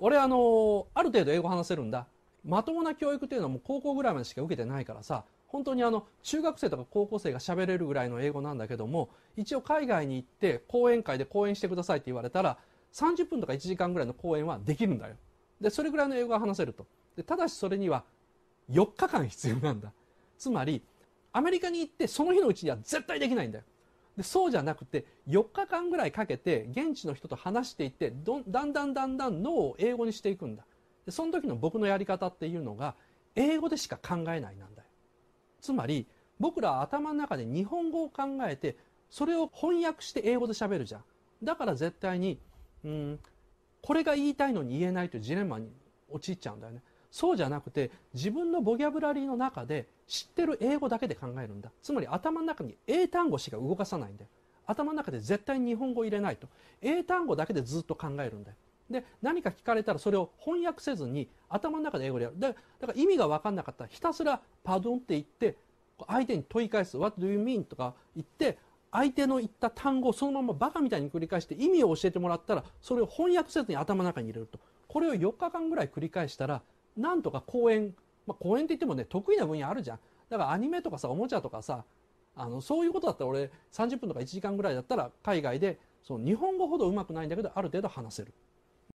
俺あのある程度英語話せるんだまともな教育っていうのはもう高校ぐらいまでしか受けてないからさ本当にあの中学生とか高校生が喋れるぐらいの英語なんだけども一応海外に行って講演会で講演してくださいって言われたら30分とか1時間ぐらいの講演はできるんだよでそれぐらいの英語が話せるとでただしそれには4日間必要なんだつまりアメリカに行ってその日のうちには絶対できないんだよでそうじゃなくて4日間ぐらいかけて現地の人と話していってどだんだんだんだん脳を英語にしていくんだでその時の僕のやり方っていうのが英語でしか考えないなんだよつまり僕らは頭の中で日本語を考えてそれを翻訳して英語で喋るじゃんだから絶対にうんこれが言いたいのに言えないというジレンマに陥っちゃうんだよねそうじゃなくて自分のボキャブラリーの中で知ってる英語だけで考えるんだつまり頭の中に英単語しか動かさないんだよ頭の中で絶対に日本語を入れないと英単語だけでずっと考えるんだよで何か聞かれたらそれを翻訳せずに頭の中で英語でやるだから意味が分かんなかったらひたすら「パドン」って言って相手に問い返す「What do you mean?」とか言って相手の言った単語をそのままバカみたいに繰り返して意味を教えてもらったらそれを翻訳せずに頭の中に入れるとこれを4日間ぐらい繰り返したらなんとか公演、まあ、公演って言ってもね得意な分野あるじゃんだからアニメとかさおもちゃとかさあのそういうことだったら俺30分とか1時間ぐらいだったら海外でその日本語ほどうまくないんだけどある程度話せる